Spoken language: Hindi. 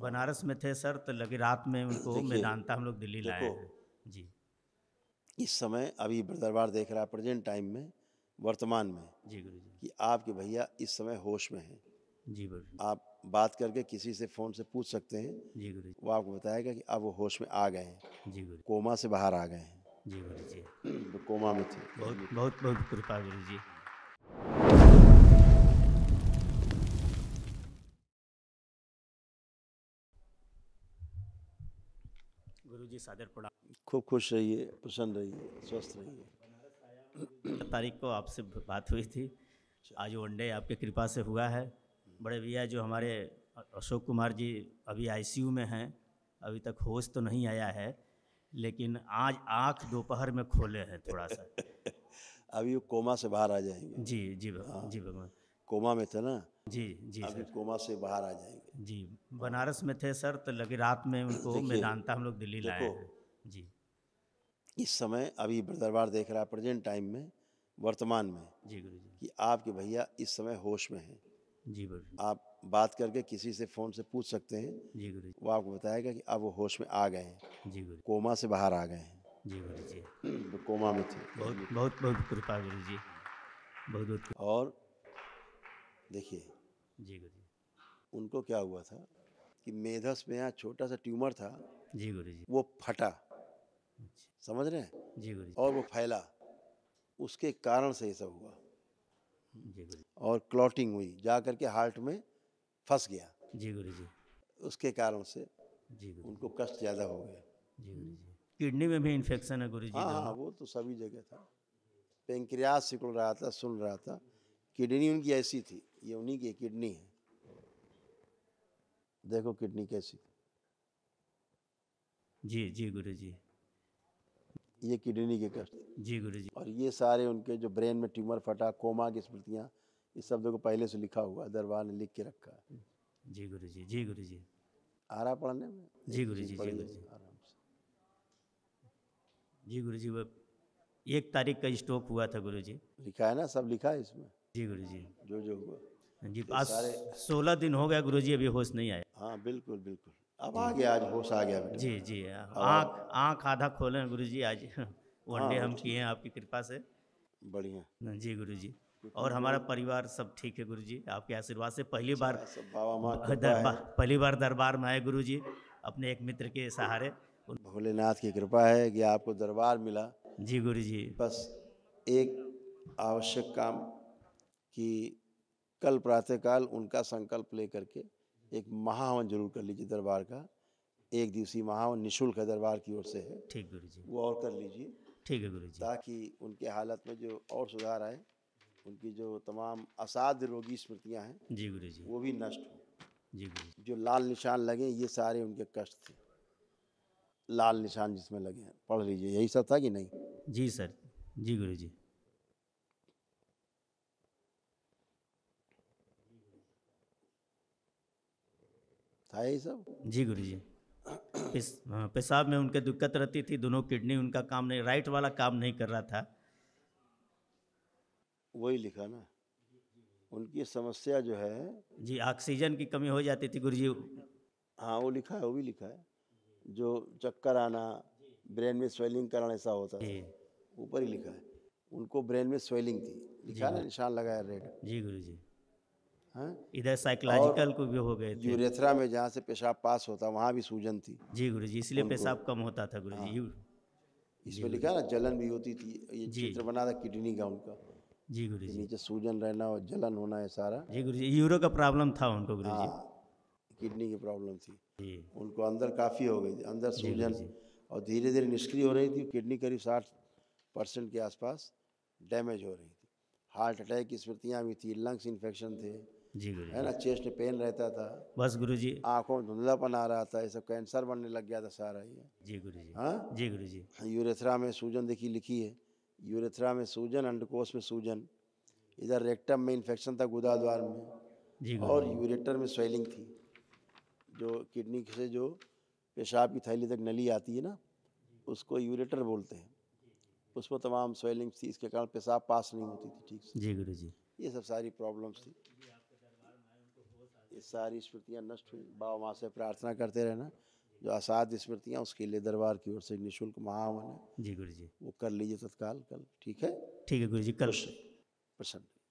बनारस में थे सर तो लगे रात में उनको मेदांता हम लोग दिल्ली लाए जी इस समय अभी दरबार देख रहा है प्रेजेंट टाइम में वर्तमान में जी गुरु जी कि आपके भैया इस समय होश में हैं जी गुरु आप बात करके किसी से फ़ोन से पूछ सकते हैं जी गुरु वो आपको बताएगा कि अब वो होश में आ गए हैं जी गुरु कोमा से बाहर आ गए हैं जी गुरु जी तो कोमा में थे बहुत बहुत बहुत कृपा गुरु जी गुरु जी सादर प्रणाम खूब खुश रहिए प्रसन्न रहिए स्वस्थ रहिए तारीख को आपसे बात हुई थी आज वनडे आपके कृपा से हुआ है बड़े भैया जो हमारे अशोक कुमार जी अभी आईसीयू में हैं अभी तक होश तो नहीं आया है लेकिन आज आँख दोपहर में खोले हैं थोड़ा सा अभी वो कोमा से बाहर आ जाएंगे जी जी भगवान हाँ। जी भगवान कोमा में थे ना जी जी अभी सर। कोमा से बाहर आ जाएंगे जी बनारस में थे सर तो लगे रात में उनको मेदांता हम लोग दिल्ली लाए हैं जी इस समय अभी दरबार देख रहा है प्रेजेंट टाइम में वर्तमान में जी गुरु जी कि आपके भैया इस समय होश में हैं जी गुरु जी। आप बात करके किसी से फ़ोन से पूछ सकते हैं जी गुरु जी। वो आपको बताएगा कि अब वो होश में आ गए हैं जी गुरु कोमा से बाहर आ गए हैं जी गुरु जी तो कोमा में थे बहुत बहुत बहुत कृपा गुरु जी बहुत बहुत और देखिए जी गुरु जी उनको क्या हुआ था कि मेधस में यहाँ छोटा सा ट्यूमर था जी गुरु जी वो फटा अच्छा। समझ रहे हैं जी गुरु जी और वो फैला उसके कारण से ये सब हुआ जी गुरु और क्लॉटिंग हुई जा करके हार्ट में फंस गया जी गुरु जी उसके कारण से जी गुरु उनको कष्ट ज़्यादा हो गया जी गुरु जी किडनी में भी इन्फेक्शन है गुरु जी हाँ हाँ वो तो सभी जगह था पेंक्रिया सिकुड़ रहा था सुन रहा था किडनी उनकी ऐसी थी ये उन्हीं की किडनी है देखो किडनी कैसी जी जी गुरु जी ये किडनी के कष्ट जी गुरु जी और ये सारे उनके जो ब्रेन में ट्यूमर फटा कोमा की स्मृतियाँ ये सब देखो पहले से लिखा हुआ दरबार ने लिख के रखा है जी गुरु जी जी गुरु जी आ रहा पढ़ने में जी गुरु जी जी गुरु जी आराम से जी गुरु जी वो एक तारीख का स्टॉक हुआ था गुरु जी लिखा है ना सब लिखा है इसमें जी गुरु जी जो जो हुआ जी आज सोलह दिन हो गया गुरु जी अभी होश नहीं आया हाँ बिल्कुल बिल्कुल अब आ गया आज होश आ गया जी जी हाँ। आँख आँख आधा खोले हैं गुरु जी आज वनडे हाँ, हम किए हैं आपकी कृपा से बढ़िया जी गुरु जी और हमारा परिवार सब ठीक है गुरु जी आपके आशीर्वाद से पहली अच्छा, बार पहली बार दरबार में आए गुरु जी अपने एक मित्र के सहारे भोलेनाथ की कृपा है कि आपको दरबार मिला जी गुरु जी बस एक आवश्यक काम कि कल प्रातःकाल उनका संकल्प ले करके एक महावन जरूर कर लीजिए दरबार का एक दिवसीय महावन निःशुल्क दरबार की ओर से है ठीक गुरु जी वो और कर लीजिए ठीक है गुरु जी ताकि उनके हालत में जो और सुधार आए उनकी जो तमाम असाध्य रोगी स्मृतियाँ हैं जी गुरु जी वो भी नष्ट हो जी गुरु जी जो लाल निशान लगे ये सारे उनके कष्ट थे लाल निशान जिसमें लगे हैं पढ़ लीजिए यही सब था कि नहीं जी सर जी गुरु जी था ये सब जी गुरु जी हाँ, पेशाब में उनके दिक्कत रहती थी दोनों किडनी उनका काम नहीं राइट वाला काम नहीं कर रहा था वही लिखा ना उनकी समस्या जो है जी ऑक्सीजन की कमी हो जाती थी गुरु जी हाँ वो लिखा है वो भी लिखा है जो चक्कर आना ब्रेन में स्वेलिंग करना ऐसा होता है ऊपर ही लिखा है उनको ब्रेन में स्वेलिंग थी लिखा ना निशान लगाया रेड जी गुरु जी हाँ? इधर साइकोलॉजिकल को भी हो गए थे में जहाँ से पेशाब पास होता वहाँ भी सूजन थी जी गुरु जी इसलिए पेशाब कम होता था गुरु हाँ। जी इसमें लिखा ना जलन भी होती थी ये चित्र बना था किडनी का उनका जी गुरु जी नीचे सूजन रहना और जलन होना है सारा जी गुरु जी यूरो का प्रॉब्लम था उनको गुरु जी हाँ, किडनी की प्रॉब्लम थी उनको अंदर काफ़ी हो गई थी अंदर सूजन और धीरे धीरे निष्क्रिय हो रही थी किडनी करीब साठ परसेंट के आसपास डैमेज हो रही थी हार्ट अटैक की स्मृतियाँ भी थी लंग्स इन्फेक्शन थे जी गुरु है ना चेस्ट पेन रहता था बस गुरु जी आंखों में धुंधलापन आ रहा था ये सब कैंसर बनने लग गया था सारा ये जी गुरु जी हाँ जी गुरु जी यूरेथ्रा में सूजन देखी लिखी है यूरेथ्रा में सूजन अंडकोश में सूजन इधर रेक्टम में इन्फेक्शन था गुदा द्वार में जी और यूरेटर में स्वेलिंग थी जो किडनी से जो पेशाब की थैली तक नली आती है ना उसको यूरेटर बोलते हैं उसमें तमाम स्वेलिंग थी इसके कारण पेशाब पास नहीं होती थी ठीक से जी गुरु जी ये सब सारी प्रॉब्लम्स थी ये सारी स्मृतियाँ नष्ट हुई बाबा माँ से प्रार्थना करते रहना जो असाध स्मृतियाँ उसके लिए दरबार की ओर से निःशुल्क महावन है जी गुरु जी वो कर लीजिए तत्काल कल ठीक है ठीक है गुरु जी कल प्रसन्न